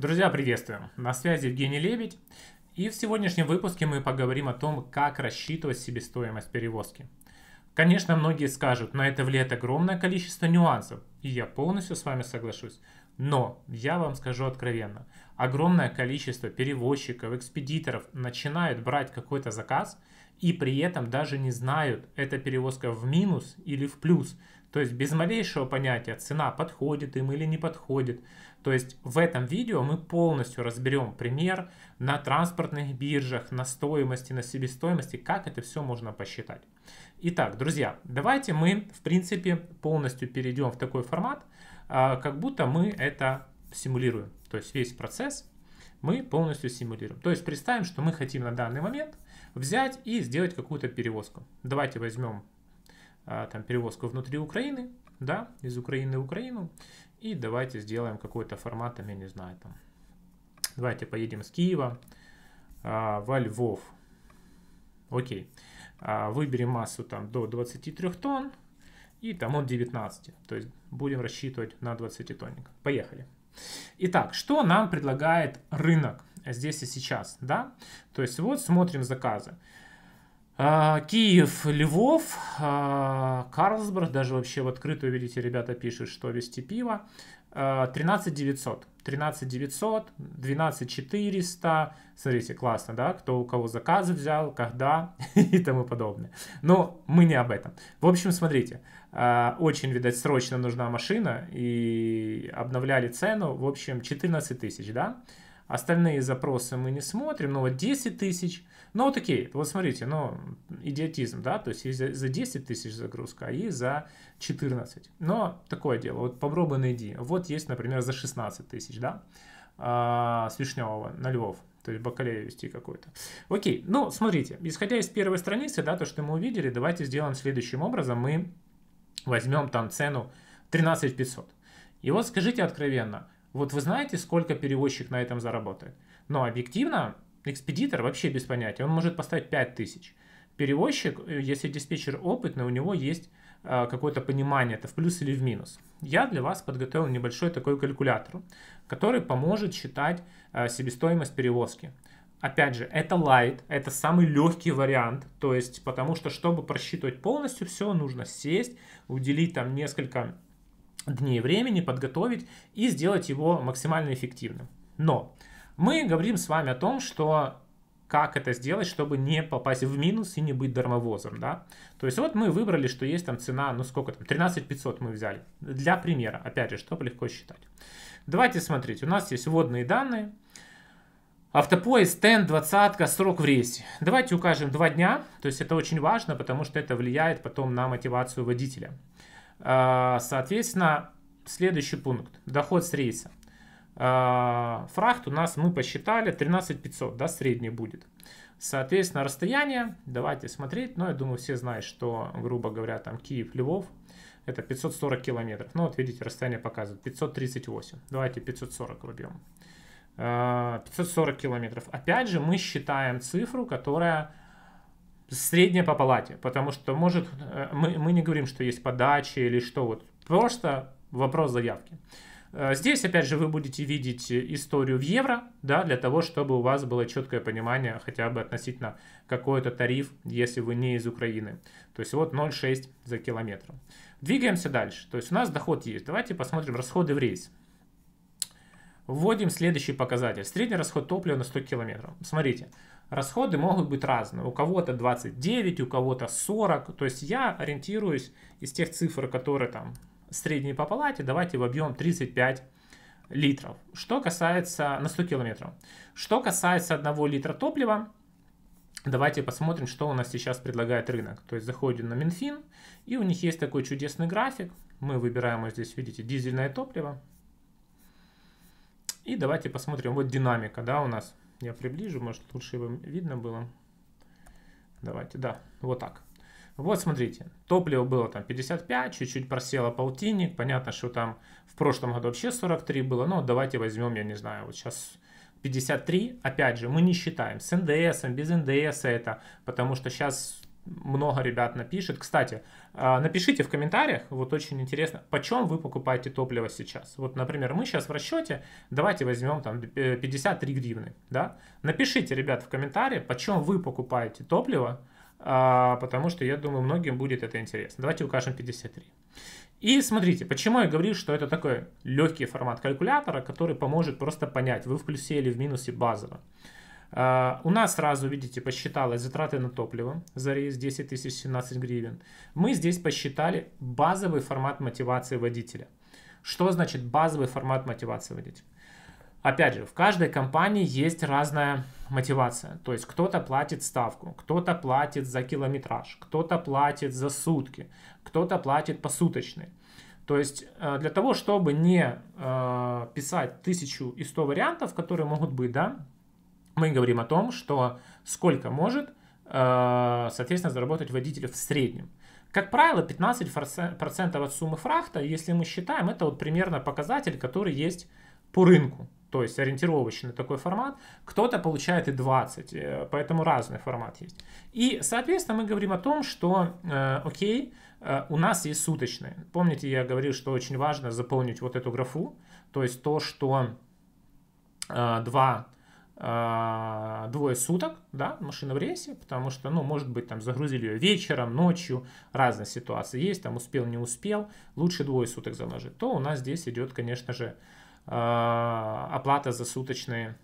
Друзья, приветствуем! На связи Евгений Лебедь. И в сегодняшнем выпуске мы поговорим о том, как рассчитывать себестоимость перевозки. Конечно, многие скажут, на это влияет огромное количество нюансов, и я полностью с вами соглашусь. Но я вам скажу откровенно, огромное количество перевозчиков, экспедиторов начинают брать какой-то заказ и при этом даже не знают, это перевозка в минус или в плюс, то есть без малейшего понятия, цена подходит им или не подходит. То есть в этом видео мы полностью разберем пример на транспортных биржах, на стоимости, на себестоимости, как это все можно посчитать. Итак, друзья, давайте мы, в принципе, полностью перейдем в такой формат, а, как будто мы это симулируем. То есть весь процесс мы полностью симулируем. То есть представим, что мы хотим на данный момент взять и сделать какую-то перевозку. Давайте возьмем а, там, перевозку внутри Украины, да, из Украины в Украину, и давайте сделаем какой-то формат, там, я не знаю, там, давайте поедем с Киева а, во Львов, окей, а, выберем массу там до 23 тонн, и там он 19, то есть будем рассчитывать на 20 тонник. Поехали. Итак, что нам предлагает рынок здесь и сейчас, да? То есть вот смотрим заказы. А, Киев, Львов, а, Карлсберг, даже вообще в открытую, видите, ребята пишут, что вести пиво. 13 900, 13 900, 12 400, смотрите, классно, да, кто у кого заказы взял, когда и тому подобное. Но мы не об этом. В общем, смотрите, а, очень, видать, срочно нужна машина и обновляли цену, в общем, 14 тысяч, да, Остальные запросы мы не смотрим, но вот 10 тысяч. Ну вот окей, вот смотрите, ну идиотизм, да, то есть есть за 10 тысяч загрузка, а есть за 14. Но такое дело, вот попробуй найди. Вот есть, например, за 16 тысяч, да, а, с Вишневого на Львов. То есть бакалею вести какой-то. Окей, ну смотрите, исходя из первой страницы, да, то, что мы увидели, давайте сделаем следующим образом. Мы возьмем там цену 13 500. И вот скажите откровенно, вот вы знаете, сколько перевозчик на этом заработает. Но объективно экспедитор вообще без понятия. Он может поставить 5 тысяч. Перевозчик, э, если диспетчер опытный, у него есть а, какое-то понимание, это в плюс или в минус. Я для вас подготовил небольшой такой калькулятор, который поможет считать а, себестоимость перевозки. Опять же, это light, это самый легкий вариант, то есть потому что, чтобы просчитывать полностью все, нужно сесть, уделить там несколько дней времени подготовить и сделать его максимально эффективным. Но мы говорим с вами о том, что как это сделать, чтобы не попасть в минус и не быть дармовозом, да. То есть вот мы выбрали, что есть там цена, ну сколько там, 13 500 мы взяли. Для примера, опять же, чтобы легко считать. Давайте смотреть, у нас есть вводные данные. Автопоезд, тен, двадцатка, срок в рейсе. Давайте укажем 2 дня, то есть это очень важно, потому что это влияет потом на мотивацию водителя. А, соответственно, следующий пункт. Доход с рейса. А, фрахт у нас мы посчитали 13 500, да, средний будет. Соответственно, расстояние, давайте смотреть, но ну, я думаю, все знают, что, грубо говоря, там Киев-Львов, это 540 километров. Ну, вот видите, расстояние показывает 538. Давайте 540 выбьем. 540 а, километров. Опять же, мы считаем цифру, которая средняя по палате, потому что может, э, мы, мы не говорим, что есть подачи или что, вот просто вопрос заявки. Э, здесь, опять же, вы будете видеть историю в евро, да, для того, чтобы у вас было четкое понимание хотя бы относительно какой-то тариф, если вы не из Украины. То есть вот 0,6 за километр. Двигаемся дальше. То есть у нас доход есть. Давайте посмотрим расходы в рейс. Вводим следующий показатель. Средний расход топлива на 100 километров. Смотрите, расходы могут быть разные. У кого-то 29, у кого-то 40. То есть я ориентируюсь из тех цифр, которые там средние по палате, давайте в объем 35 литров. Что касается на 100 километров. Что касается 1 литра топлива, давайте посмотрим, что у нас сейчас предлагает рынок. То есть заходим на Минфин, и у них есть такой чудесный график. Мы выбираем вот здесь, видите, дизельное топливо. И давайте посмотрим, вот динамика, да, у нас я приближу, может лучше бы видно было. Давайте, да, вот так. Вот смотрите, топливо было там 55, чуть-чуть просело полтинник. Понятно, что там в прошлом году вообще 43 было. Но давайте возьмем, я не знаю, вот сейчас 53. Опять же, мы не считаем с НДС, без НДС это, потому что сейчас много ребят напишет. Кстати, а, напишите в комментариях, вот очень интересно, почем вы покупаете топливо сейчас. Вот, например, мы сейчас в расчете, давайте возьмем там 53 э, гривны, да. Напишите, ребят, в комментариях, почем вы покупаете топливо, а, потому что, я думаю, многим будет это интересно. Давайте укажем 53. И смотрите, почему я говорю, что это такой легкий формат калькулятора, который поможет просто понять, вы в плюсе или в минусе базово. А, у нас сразу, видите, посчиталось затраты на топливо за рейс 10 тысяч 17 гривен. Мы здесь посчитали базовый формат мотивации водителя. Что значит базовый формат мотивации водителя? Опять же, в каждой компании есть разная мотивация. То есть кто-то платит ставку, кто-то платит за километраж, кто-то платит за сутки, кто-то платит посуточный. То есть э, для того, чтобы не э, писать 1100 вариантов, которые могут быть, да, мы говорим о том, что сколько может, э, соответственно, заработать водитель в среднем. Как правило, 15% от суммы фрахта, если мы считаем, это вот примерно показатель, который есть по рынку. То есть ориентировочный такой формат. Кто-то получает и 20, э, поэтому разный формат есть. И, соответственно, мы говорим о том, что, э, окей, у нас есть суточные. Помните, я говорил, что очень важно заполнить вот эту графу. То есть то, что э, 2 а, двое суток, да, машина в рейсе, потому что, ну, может быть, там загрузили ее вечером, ночью, разные ситуации есть, там успел, не успел, лучше двое суток заложить, то у нас здесь идет, конечно же, а, оплата за суточные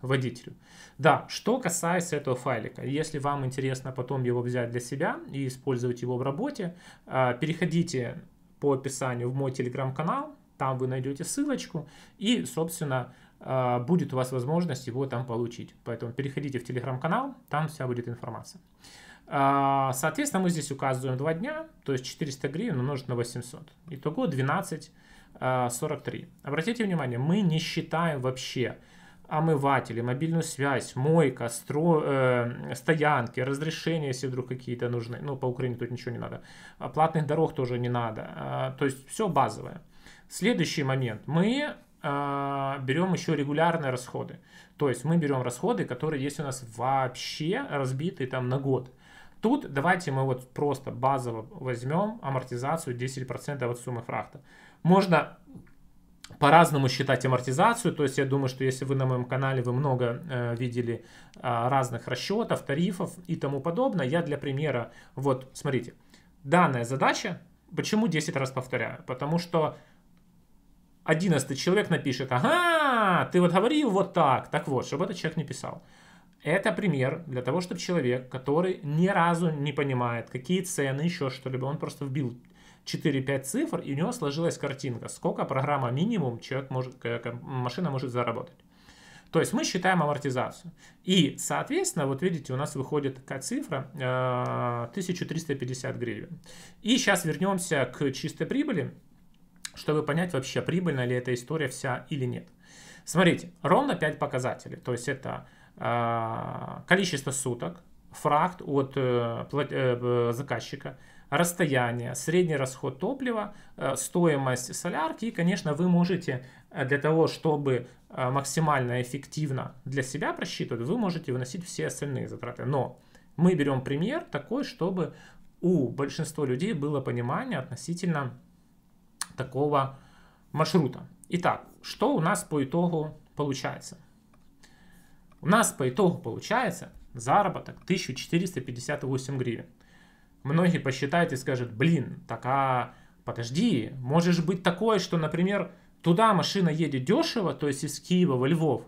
водителю. Да, что касается этого файлика, если вам интересно потом его взять для себя и использовать его в работе, а, переходите по описанию в мой телеграм-канал, там вы найдете ссылочку и, собственно, а, будет у вас возможность его там получить. Поэтому переходите в телеграм-канал, там вся будет информация. А, соответственно, мы здесь указываем 2 дня, то есть 400 гривен умножить на 800. Итого 12,43. А, Обратите внимание, мы не считаем вообще омыватели, мобильную связь, мойка, стро, э, стоянки, разрешения, если вдруг какие-то нужны. Ну, по Украине тут ничего не надо. Платных дорог тоже не надо. Э, то есть все базовое. Следующий момент. Мы а, берем еще регулярные расходы. То есть мы берем расходы, которые есть у нас вообще разбиты там на год. Тут давайте мы вот просто базово возьмем амортизацию 10% от суммы фрахта. Можно по-разному считать амортизацию, то есть я думаю, что если вы на моем канале, вы много э, видели э, разных расчетов, тарифов и тому подобное. Я для примера, вот смотрите, данная задача, почему 10 раз повторяю? Потому что 11 человек напишет, ага, ты вот говорил вот так, так вот, чтобы этот человек не писал. Это пример для того, чтобы человек, который ни разу не понимает, какие цены, еще что-либо, он просто вбил 4-5 цифр, и у него сложилась картинка, сколько программа минимум человек может, э, машина может заработать. То есть мы считаем амортизацию. И, соответственно, вот видите, у нас выходит такая цифра 1350 э, гривен. И сейчас вернемся к чистой прибыли чтобы понять вообще, прибыльна ли эта история вся или нет. Смотрите, ровно 5 показателей. То есть это э, количество суток, фракт от э, э заказчика, расстояние, средний расход топлива, э, стоимость солярки. И, конечно, вы можете э, для того, чтобы э, максимально эффективно для себя просчитывать, вы можете выносить все остальные затраты. Но мы берем пример такой, чтобы у большинства людей было понимание относительно такого маршрута. Итак, что у нас по итогу получается? У нас по итогу получается заработок 1458 гривен. Многие посчитают и скажут, блин, так а подожди, может быть такое, что, например, туда машина едет дешево, то есть из Киева в Львов,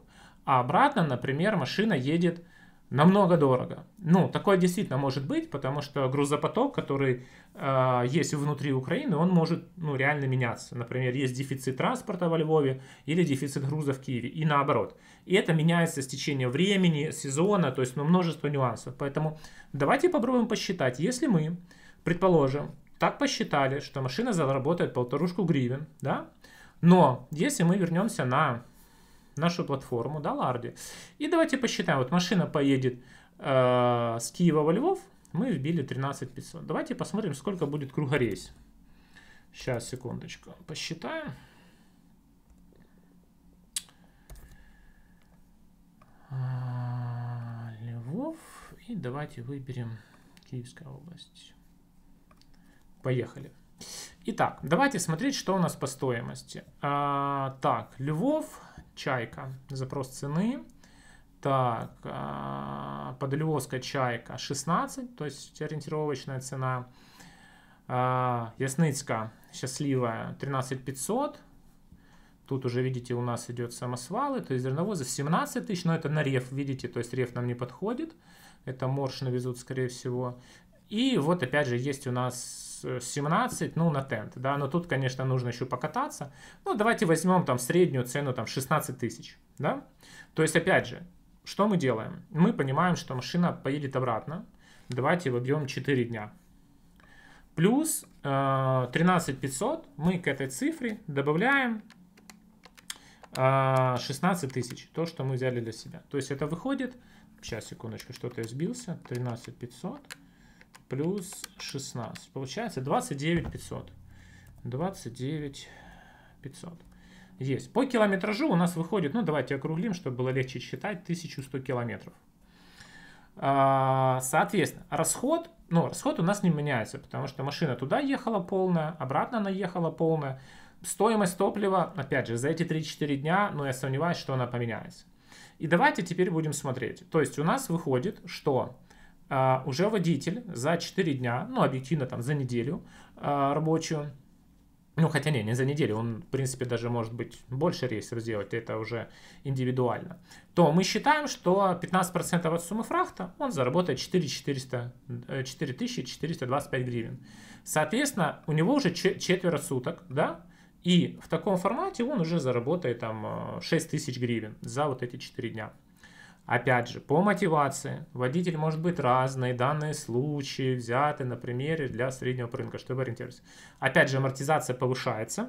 а обратно, например, машина едет намного дорого. Ну, такое действительно может быть, потому что грузопоток, который э, есть внутри Украины, он может ну, реально меняться. Например, есть дефицит транспорта во Львове или дефицит груза в Киеве, и наоборот. И это меняется с течением времени, сезона, то есть ну, множество нюансов. Поэтому давайте попробуем посчитать, если мы, предположим, так посчитали, что машина заработает полторушку гривен, да, но если мы вернемся на нашу платформу, да, Ларди. И давайте посчитаем, вот машина поедет э, с Киева во Львов, мы вбили 13 500. Давайте посмотрим, сколько будет кругорейс. Сейчас, секундочку, посчитаем. А, Львов. И давайте выберем Киевская область. Поехали. Итак, давайте смотреть, что у нас по стоимости. А, так, Львов чайка, запрос цены. Так, а, подливозка чайка 16, то есть ориентировочная цена. А, Ясныцка счастливая 13 500. Тут уже, видите, у нас идет самосвалы, то есть зерновозы 17 тысяч, но это на реф, видите, то есть реф нам не подходит. Это морж навезут, скорее всего. И вот опять же есть у нас 17, ну, на тент, да, но тут, конечно, нужно еще покататься. Ну, давайте возьмем там среднюю цену, там, 16 тысяч, да. То есть, опять же, что мы делаем? Мы понимаем, что машина поедет обратно, давайте вобьем 4 дня. Плюс э, 13 500 мы к этой цифре добавляем 16 э, тысяч, то, что мы взяли для себя. То есть это выходит, сейчас, секундочку, что-то я сбился, 13 500 плюс 16. Получается 29 500. 29 500. Есть. По километражу у нас выходит, ну давайте округлим, чтобы было легче считать, 1100 километров. А, соответственно, расход, ну, расход у нас не меняется, потому что машина туда ехала полная, обратно она ехала полная. Стоимость топлива, опять же, за эти 3-4 дня, ну, я сомневаюсь, что она поменяется. И давайте теперь будем смотреть. То есть у нас выходит, что а, уже водитель за 4 дня, ну, объективно там за неделю а, рабочую, ну, хотя не, не за неделю, он, в принципе, даже может быть больше рейсов сделать, это уже индивидуально, то мы считаем, что 15% от суммы фрахта он заработает 4425 э, гривен. Соответственно, у него уже четверо суток, да, и в таком формате он уже заработает там 6000 э, гривен за вот эти 4 дня. Опять же, по мотивации водитель может быть разный, данные случаи взяты на примере для среднего рынка, чтобы ориентироваться. Опять же, амортизация повышается.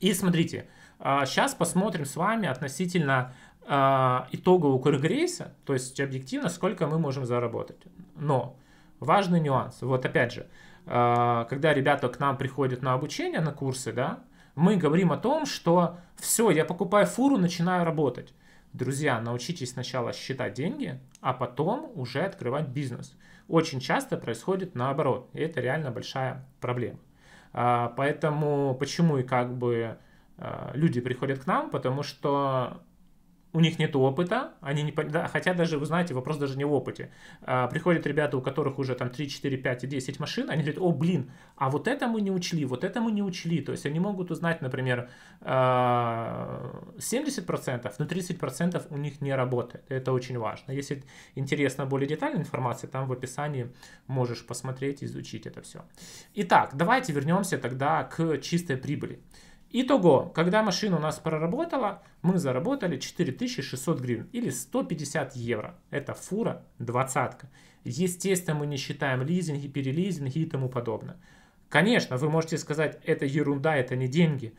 И смотрите, сейчас а, посмотрим с вами относительно а, итогового Кургрейса, то есть объективно, сколько мы можем заработать. Но важный нюанс, вот опять же, а, когда ребята к нам приходят на обучение, на курсы, да, мы говорим о том, что все, я покупаю фуру, начинаю работать. Друзья, научитесь сначала считать деньги, а потом уже открывать бизнес. Очень часто происходит наоборот, и это реально большая проблема. А, поэтому почему и как бы а, люди приходят к нам, потому что у них нет опыта, они не хотя даже, вы знаете, вопрос даже не в опыте. А, приходят ребята, у которых уже там 3, 4, 5 и 10 машин, они говорят, о, блин, а вот это мы не учли, вот это мы не учли. То есть они могут узнать, например, 70%, но 30% у них не работает. Это очень важно. Если интересна более детальная информация, там в описании можешь посмотреть, изучить это все. Итак, давайте вернемся тогда к чистой прибыли. Итого, когда машина у нас проработала, мы заработали 4600 гривен или 150 евро. Это фура двадцатка. Естественно, мы не считаем лизинги, перелизинги и тому подобное. Конечно, вы можете сказать, это ерунда, это не деньги.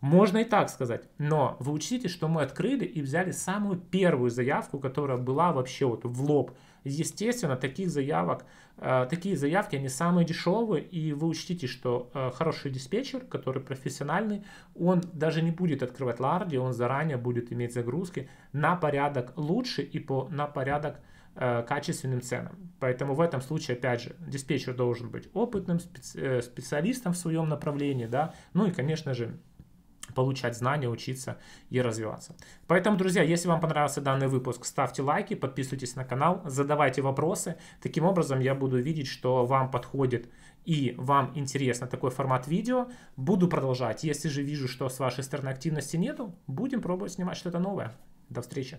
Можно и так сказать, но вы учтите, что мы открыли и взяли самую первую заявку, которая была вообще вот в лоб. Естественно, таких заявок, э, такие заявки, они самые дешевые, и вы учтите, что э, хороший диспетчер, который профессиональный, он даже не будет открывать ларди, он заранее будет иметь загрузки на порядок лучше и по, на порядок э, качественным ценам. Поэтому в этом случае, опять же, диспетчер должен быть опытным специ, э, специалистом в своем направлении, да, ну и, конечно же, получать знания, учиться и развиваться. Поэтому, друзья, если вам понравился данный выпуск, ставьте лайки, подписывайтесь на канал, задавайте вопросы. Таким образом, я буду видеть, что вам подходит и вам интересно такой формат видео. Буду продолжать. Если же вижу, что с вашей стороны активности нету, будем пробовать снимать что-то новое. До встречи!